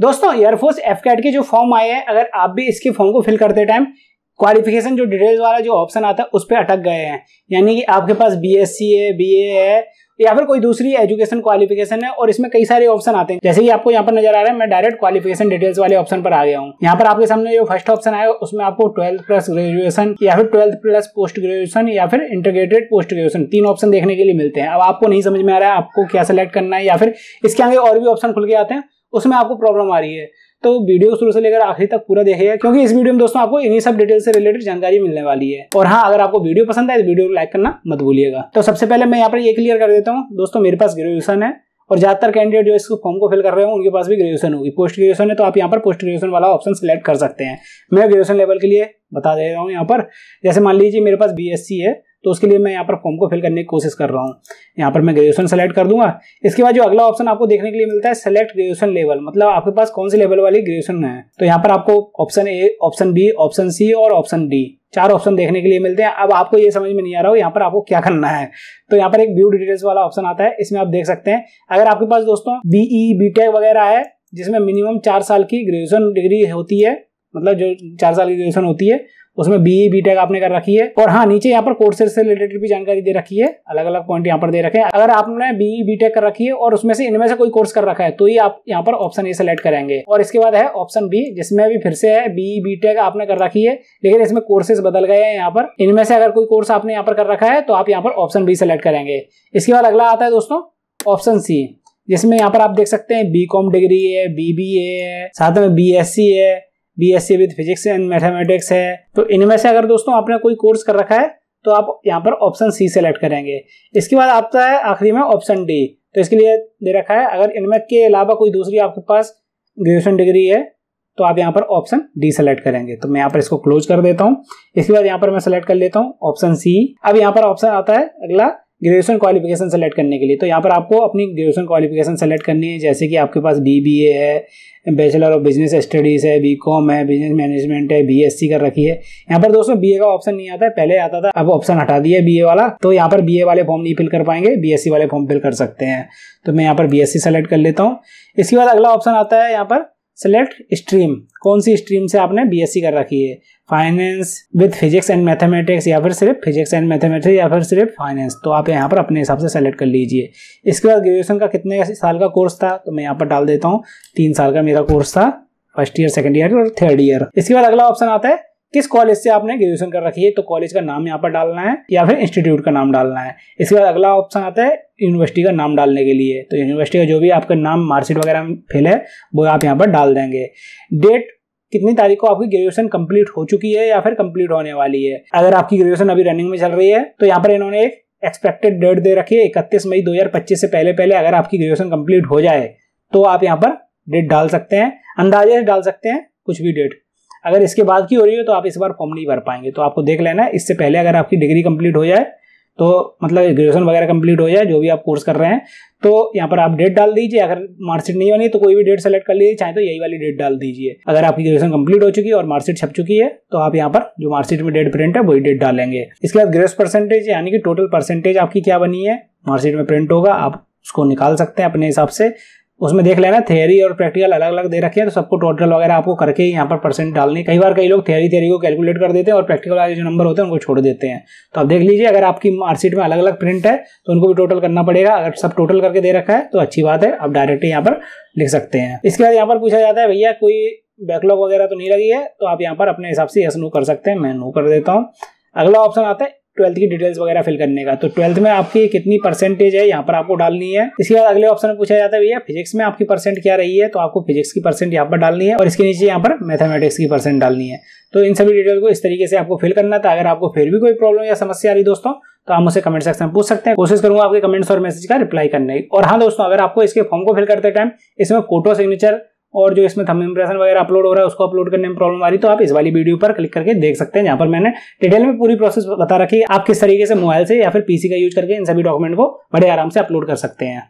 दोस्तों air force F cat के जो फॉर्म आए हैं अगर आप भी इसके फॉर्म को फिल करते टाइम क्वालिफिकेशन जो डिटेल्स वाला जो ऑप्शन आता है उस पर अटक गए हैं यानी कि आपके पास बी एस सी है बी ए है या फिर कोई दूसरी एजुकेशन क्वालिफिकेशन है और इसमें कई सारे ऑप्शन आते हैं जैसे कि आपको यहाँ पर नजर आ रहा है मैं डायरेक्ट क्वालिफिकेशन डिटेल्स वाले ऑप्शन पर आ गया हूँ यहाँ पर आपके सामने जो फर्स्ट ऑप्शन आया उसमें आपको ट्वेल्थ प्लस ग्रेजुएशन या फिर ट्वेल्थ प्लस पोस्ट ग्रेजुएशन या फिर इंटरग्रेटेड पोस्ट ग्रेजुएशन तीन ऑप्शन देखने के लिए मिलते हैं अब आपको नहीं समझ में आ रहा है आपको क्या सेलेक्ट करना है या फिर इसके आगे और भी ऑप्शन खुल के आते हैं उसमें आपको प्रॉब्लम आ रही है तो वीडियो शुरू से लेकर आखिरी तक पूरा देखेगा क्योंकि इस वीडियो में दोस्तों आपको इन्हीं सब डिटेल से रिलेटेड जानकारी मिलने वाली है और हाँ अगर आपको वीडियो पसंद आए तो वीडियो को लाइक करना मत भूलिएगा तो सबसे पहले मैं यहाँ पर ये क्लियर कर देता हूँ दोस्तों मेरे पास ग्रेजुएशन है और ज्यादातर कैंडिडेट जो इस फॉर्म को फिल कर रहे हैं उनके पास भी ग्रेजुएशन होगी पोस्ट ग्रेजुएशन है तो आप यहाँ पर पोस्ट ग्रेजुएशन वाला ऑप्शन सिलेक्ट कर सकते हैं मैं ग्रेजुएशन लेवल के लिए बता दे रहा हूँ यहाँ पर जैसे मान लीजिए मेरे पास बी है तो उसके लिए मैं यहाँ पर फॉर्म को फिल करने की कोशिश कर रहा हूँ यहाँ पर मैं ग्रेजुएशन सेलेक्ट कर दूंगा इसके बाद जो अगला ऑप्शन आपको देखने के लिए मिलता है सेलेक्ट ग्रेजुएशन लेवल मतलब आपके पास कौन से लेवल वाली ग्रेजुएशन है तो यहाँ पर आपको option A option B option C और ऑप्शन डी चार ऑप्शन देखने के लिए मिलते हैं अब आपको ये समझ में नहीं आ रहा हो यहाँ पर आपको क्या करना है तो यहाँ पर एक व्यू डिटेल्स वाला ऑप्शन आता है इसमें आप देख सकते हैं अगर आपके पास दोस्तों बीई बीटेक e, वगैरह है जिसमें मिनिमम चार साल की ग्रेजुएशन डिग्री होती है मतलब जो चार साल की ग्रेजुएशन होती है उसमें बी टेक e, आपने कर रखी है और हाँ नीचे यहाँ पर कोर्सेज से रिलेटेड भी जानकारी दे रखी है अलग अलग पॉइंट यहाँ पर दे रखे हैं अगर आपने बी टेक e, कर रखी है और उसमें से इनमें से कोई कोर्स कर रखा है तो ये आप यहाँ पर ऑप्शन ए सेलेक्ट करेंगे और इसके बाद है ऑप्शन बी जिसमें भी फिर से है बी टेक e, आपने कर रखी है लेकिन इसमें कोर्सेज बदल गए हैं यहाँ पर इनमें से अगर कोई कोर्स आपने यहाँ पर कर रखा है तो आप यहाँ पर ऑप्शन बी सेलेक्ट करेंगे इसके बाद अगला आता है दोस्तों ऑप्शन सी जिसमें यहाँ पर आप देख सकते हैं बी कॉम डिग्री है बी है साथ में बी एस सी है B S C with physics and mathematics है तो इनमें से अगर दोस्तों आपने कोई कोर्स कर रखा है तो आप यहाँ पर ऑप्शन सी सेलेक्ट करेंगे इसके बाद आता है आखिरी में ऑप्शन डी तो इसके लिए दे रखा है अगर इनमें के अलावा कोई दूसरी आपके पास ग्रेजुएशन डिग्री है तो आप यहाँ पर ऑप्शन डी सेलेक्ट करेंगे तो मैं यहाँ पर इसको क्लोज कर देता हूँ इसके बाद यहाँ पर मैं सेलेक्ट कर लेता हूँ ऑप्शन सी अब यहाँ पर ऑप्शन आता है अगला ग्रेजुएशन क्वालिफिकेशन सेलेक्ट करने के लिए तो यहाँ पर आपको अपनी ग्रेजुएशन क्वालिफिकेशन सेलेक्ट करनी है जैसे कि आपके पास बी बी ए है बैचलर ऑफ बिजनेस स्टडीज़ है बी कॉम है बिजनेस मैनेजमेंट है बी एस सी कर रखी है यहाँ पर दोस्तों बी ए का ऑप्शन नहीं आता है पहले आता था अब ऑप्शन हटा दिया बी ए वाला तो यहाँ पर बी ए वाले फॉर्म नहीं फिल कर पाएंगे बी एस सी वाले फॉर्म फिल कर सकते हैं तो मैं यहाँ पर बी एस सी सेलेक्ट कर लेता हूँ इसके बाद अगला ऑप्शन आता है यहाँ पर सेलेक्ट स्ट्रीम कौन सी स्ट्रीम से आपने बीएससी कर रखी है finance with physics and mathematics या फिर सिर्फ फिजिक्स एंड मैथमेटिक्स या फिर सिर्फ फाइनेंस तो आप यहाँ पर अपने हिसाब से सेलेक्ट कर लीजिए इसके बाद ग्रेजुएशन का कितने साल का कोर्स था तो मैं यहाँ पर डाल देता हूँ तीन साल का मेरा कोर्स था फर्स्ट ईयर सेकेंड ईयर और थर्ड ईयर इसके बाद अगला ऑप्शन आता है किस कॉलेज से आपने ग्रेजुएशन कर रखी है तो कॉलेज का नाम यहाँ पर डालना है या फिर इंस्टीट्यूट का नाम डालना है इसके बाद अगला ऑप्शन आता है यूनिवर्सिटी का नाम डालने के लिए तो यूनिवर्सिटी का जो भी आपका नाम मार्कशीट वगैरह में फेल है वो आप यहाँ पर डाल देंगे डेट कितनी तारीख को आपकी ग्रेजुएशन कंप्लीट हो चुकी है या फिर कंप्लीट होने वाली है अगर आपकी ग्रेजुएशन अभी रनिंग में चल रही है तो यहाँ पर इन्होंने एक एक्सपेक्टेड डेट दे रखी है इकतीस मई दो से पहले पहले अगर आपकी ग्रेजुएशन कंप्लीट हो जाए तो आप यहाँ पर डेट डाल सकते हैं अंदाजे डाल सकते हैं कुछ भी डेट अगर इसके बाद की हो रही हो तो आप इस बार फॉर्म नहीं भर पाएंगे तो आपको देख लेना है इससे पहले अगर आपकी डिग्री कंप्लीट हो जाए तो मतलब ग्रेजुएशन वगैरह कंप्लीट हो जाए जो भी आप कोर्स कर रहे हैं तो यहाँ पर आप डेट डाल दीजिए अगर मार्कशीट नहीं होनी तो कोई भी डेट सेलेक्ट कर लीजिए चाहे तो यही वाली डेट डाल दीजिए अगर आपकी ग्रेजुएशन कंप्लीट हो चुकी है और मार्कशीट छप चुकी है तो आप यहाँ पर जो मार्कशीट में डेट प्रिंट है वही डेट डालेंगे इसके बाद ग्रेस परसेंटेज यानी कि टोटल परसेंटेज आपकी क्या बनी है मार्कशीट में प्रिंट होगा आप उसको निकाल सकते हैं अपने हिसाब से उसमें देख लेना थ्योरी और प्रैक्टिकल अलग अलग दे रखे हैं तो सबको टोटल वगैरह आपको करके यहाँ पर परसेंट डालने कई बार कई लोग थ्योरी थ्योरी को कैलकुलेट कर देते हैं और प्रैक्टिकल वाले जो नंबर होते हैं उनको छोड़ देते हैं तो आप देख लीजिए अगर आपकी मार्कशीट में अलग अलग प्रिंट है तो उनको भी टोटल करना पड़ेगा अगर सब टोटल करके दे रखा है तो अच्छी बात है आप डायरेक्टली यहाँ पर लिख सकते हैं इसके बाद यहाँ पर पूछा जाता है भैया कोई बैकलॉग वगैरह तो नहीं लगी है तो आप यहाँ पर अपने हिसाब से यस नो कर सकते हैं मैं नो कर देता हूँ अगला ऑप्शन आता है ट्वेल्थ की डिटेल्स वगैरह फिल करने का तो ट्वेल्थ में आपकी कितनी परसेंटेज है यहाँ पर आपको डालनी है इसके बाद अगले ऑप्शन में पूछा जाता है भैया फिजिक्स में आपकी परसेंट क्या रही है तो आपको फिजिक्स की परसेंट यहाँ पर डालनी है और इसके नीचे यहाँ पर मैथमेटिक्स की परसेंट डालनी है तो इन सभी डिटेल को इस तरीके से आपको फिल करना था अगर आपको फिर भी कोई प्रॉब्लम या समस्या आ रही दोस्तों तो आप मुझे कमेंट सेक्शन में पूछ सकते हैं कोशिश करूंगा आपके कमेंट्स और मैसेज का रिप्लाई करने की और हाँ दोस्तों अगर आपको इसके फॉर्म को फिल करते टाइम इसमें फोटो सिग्नेचर और जो इसमें थम इम्प्रेशन वगैरह अपलोड हो रहा है उसको अपलोड करने में प्रॉब्लम आ रही तो आप इस वाली वीडियो पर क्लिक करके देख सकते हैं यहाँ पर मैंने डिटेल में पूरी प्रोसेस बता रखी है आप किस तरीके से मोबाइल से या फिर पीसी का यूज करके इन सभी डॉक्यूमेंट को बड़े आराम से अपलोड कर सकते हैं